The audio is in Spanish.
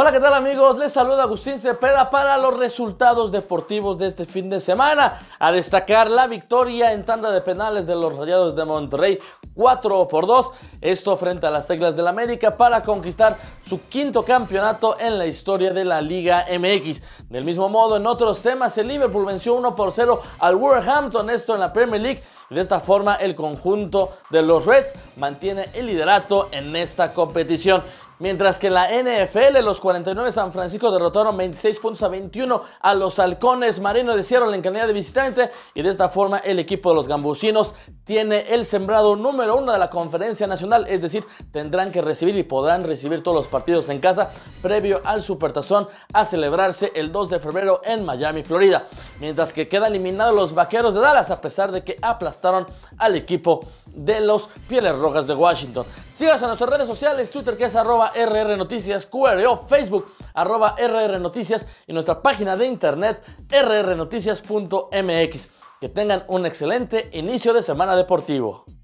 Hola, ¿qué tal amigos? Les saluda Agustín Cepeda para los resultados deportivos de este fin de semana. A destacar la victoria en tanda de penales de los Rayados de Monterrey 4 por 2. Esto frente a las teclas del América para conquistar su quinto campeonato en la historia de la Liga MX. Del mismo modo, en otros temas, el Liverpool venció 1 por 0 al Wolverhampton, esto en la Premier League. De esta forma, el conjunto de los Reds mantiene el liderato en esta competición. Mientras que la NFL, los 49 San Francisco derrotaron 26 puntos a 21 a los halcones marinos de Seattle en calidad de visitante y de esta forma el equipo de los gambusinos tiene el sembrado número uno de la conferencia nacional, es decir, tendrán que recibir y podrán recibir todos los partidos en casa previo al Supertazón a celebrarse el 2 de febrero en Miami, Florida. Mientras que quedan eliminados los vaqueros de Dallas a pesar de que aplastaron al equipo de los Pieles Rojas de Washington. Síganos a nuestras redes sociales, Twitter que es arroba RR Facebook arroba y nuestra página de internet rrnoticias.mx. Que tengan un excelente inicio de semana deportivo.